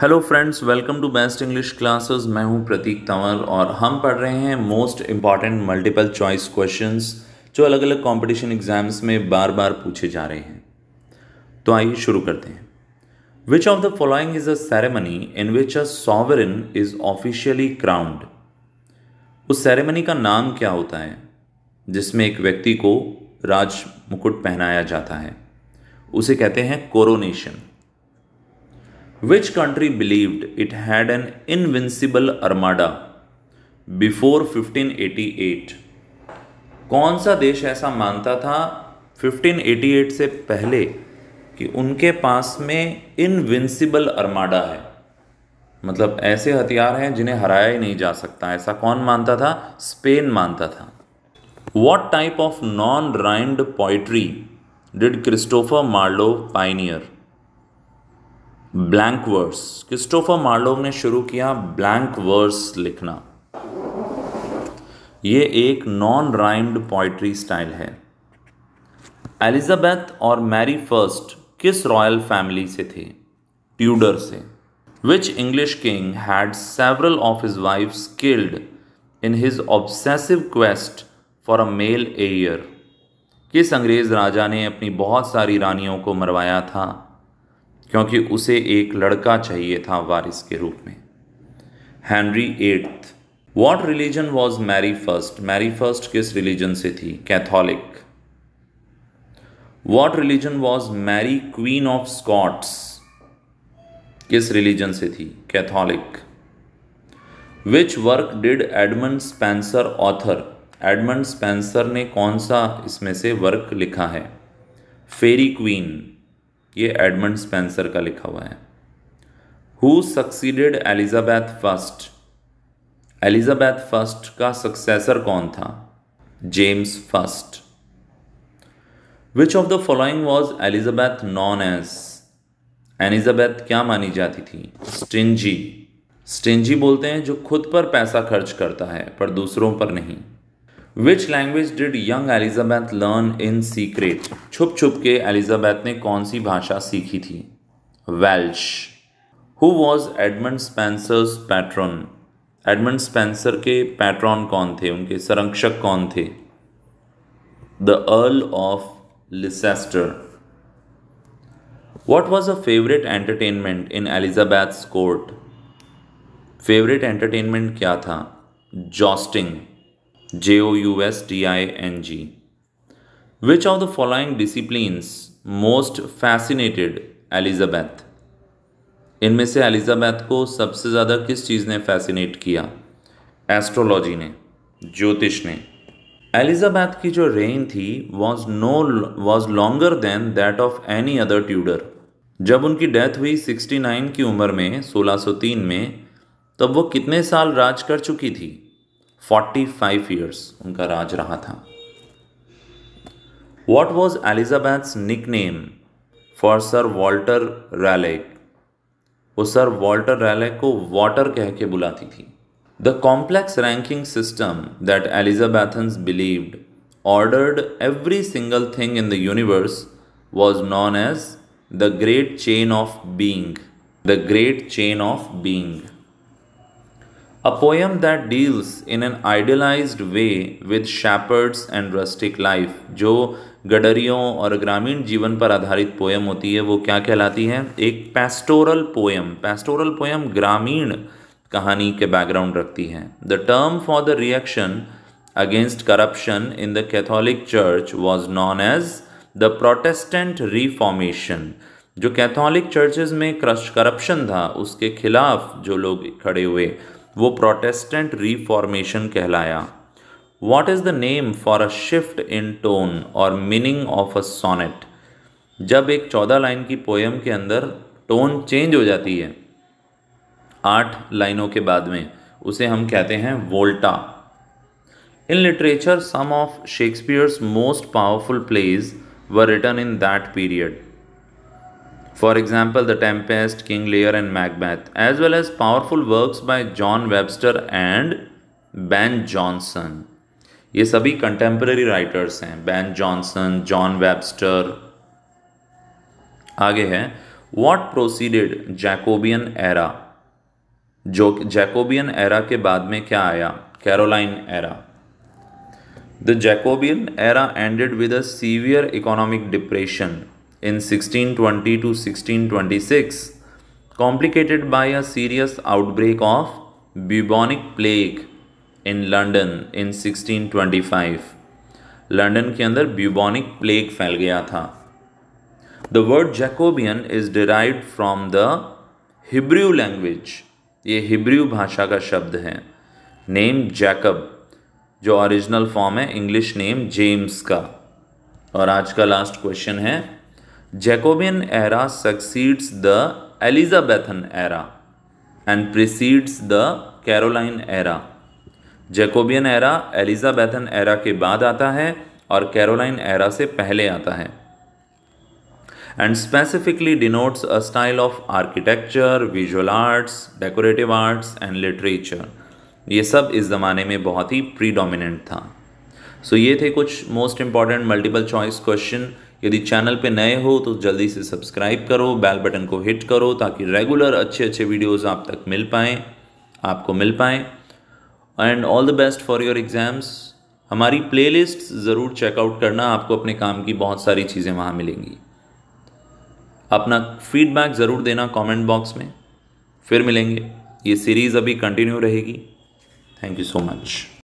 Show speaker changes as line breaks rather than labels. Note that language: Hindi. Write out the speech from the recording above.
Hello friends welcome to best English classes मैं हूं प्रतीक तंवर और हम पढ़ रहे हैं most important multiple choice questions जो अलग अलग कंपटीशन एग्जाम्स में बार बार पूछे जा रहे हैं तो आइए शुरू करते हैं which of the following is a ceremony in which a sovereign is officially crowned उस सेरेमनी का नाम क्या होता है जिसमें एक व्यक्ति को राज मुकुट पहनाया जाता है उसे कहते हैं coronation which country believed it had an invincible armada before 1588? कौन सा देश ऐसा मानता था 1588 से पहले कि उनके पास में इनविंसिबल अरमाडा है मतलब ऐसे हथियार हैं जिन्हें हराया ही नहीं जा सकता ऐसा कौन मानता था स्पेन मानता था what type of non rhymed poetry did Christopher Marlowe pioneer blank verse Christopher Marlowe ने शुरू किया ब्लैंक वर्स लिखना ये एक नॉन राइम्ड पोइट्री स्टाइल है एलिजाबेथ और मैरी फर्स्ट किस रॉयल फैमिली से थे ट्यूडर से which English king had several of his wives killed in his obsessive quest for a male heir किस अंग्रेज़ राजा ने अपनी बहुत सारी रानियों को मरवाया था क्योंकि उसे एक लड़का चाहिए था वारिस के रूप में Henry eighth what religion was Mary first Mary first किस रिलीजन से थी Catholic what religion was Mary queen of Scots किस रिलीजन से थी Catholic which work did Edmund Spenser author Edmund Spenser ने कौन सा इसमें से वर्क लिखा है फेरी क्वीन ये एडमंड स्पेंसर का लिखा हुआ है who succeeded Elizabeth first Elizabeth first का सक्सेसर कौन था James first which of the following was Elizabeth known as Elizabeth क्या मानी जाती थी स्टिंजी स्टिंजी बोलते हैं जो खुद पर पैसा खर्च करता है पर दूसरों पर नहीं which language did young Elizabeth learn in secret छुप छुप के एलिजाबैथ ने कौन सी भाषा सीखी थी Welsh who was Edmund Spenser's patron Edmund Spenser के पैट्रॉन कौन थे उनके संरक्षक कौन थे the earl of Leicester what was a favourite entertainment in Elizabeth's court favourite entertainment क्या था jousting J O U S T I N G. Which of the following disciplines most fascinated Elizabeth इनमें से एलिजाबैथ को सबसे ज़्यादा किस चीज़ ने फैसिनेट किया एस्ट्रोलॉजी ने ज्योतिष ने एलिजाबैथ की जो रेन थी was no was longer than that of any other Tudor जब उनकी डेथ हुई 69 की उम्र में 1603 में तब वो कितने साल राज कर चुकी थी फोर्टी फाइव ईयर्स उनका राज रहा था what was Elizabeth's nickname for Sir Walter Raleigh वो सर वॉल्टर रैलेक को वॉटर कह के बुलाती थी the complex ranking system that Elizabethans believed ordered every single thing in the universe was known as the great chain of being the great chain of being A poem that deals in an idealized way with shepherds and rustic life, जो गडरियों और ग्रामीण जीवन पर आधारित पोएम होती है वो क्या कहलाती है एक पेस्टोरल पोएम पेस्टोरल पोएम ग्रामीण कहानी के बैकग्राउंड रखती है the term for the reaction against corruption in the Catholic church was known as the Protestant reformation जो कैथोलिक चर्चेज में क्रश करप्शन था उसके खिलाफ जो लोग खड़े हुए वो प्रोटेस्टेंट रिफॉर्मेशन कहलाया what is the name for a shift in tone और मीनिंग ऑफ अ सोनेट जब एक चौदह लाइन की पोएम के अंदर टोन चेंज हो जाती है आठ लाइनों के बाद में उसे हम कहते हैं volta in literature some of Shakespeare's most powerful plays were written in that period for example The Tempest, King Lear, and Macbeth, as well as powerful works by John Webster and Ben Jonson. ये सभी कंटेम्प्रेरी राइटर्स हैं बैन जॉनसन जॉन वेबस्टर आगे है वॉट प्रोसीडेड जैकोबियन एरा जो जैकोबियन एरा के बाद में क्या आया Caroline era the Jacobean era ended with a severe economic depression in 1620 to 1626, complicated by a serious outbreak of bubonic plague in london in 1625. london के अंदर ब्यूबॉनिक प्लेग फैल गया था the word Jacobean is derive from the Hebrew language ये hebrew भाषा का शब्द है नेम जैकब जो ओरिजिनल फॉर्म है इंग्लिश नेम जेम्स का और आज का लास्ट क्वेश्चन है Jacobean era succeeds the Elizabethan era and precedes the Caroline era Jacobean era Elizabethan era के बाद आता है और कैरोलाइन एरा से पहले आता है and specifically denotes a style of architecture visual arts decorative arts and literature ये सब इस ज़माने में बहुत ही प्रीडोमिनेंट था सो so ये थे कुछ most important multiple choice question यदि चैनल पे नए हो तो जल्दी से सब्सक्राइब करो बेल बटन को हिट करो ताकि रेगुलर अच्छे अच्छे वीडियोस आप तक मिल पाएँ आपको मिल पाएँ and all the best for your exams हमारी प्लेलिस्ट ज़रूर चेकआउट करना आपको अपने काम की बहुत सारी चीज़ें वहाँ मिलेंगी अपना फीडबैक ज़रूर देना कमेंट बॉक्स में फिर मिलेंगे ये सीरीज़ अभी कंटिन्यू रहेगी थैंक यू सो मच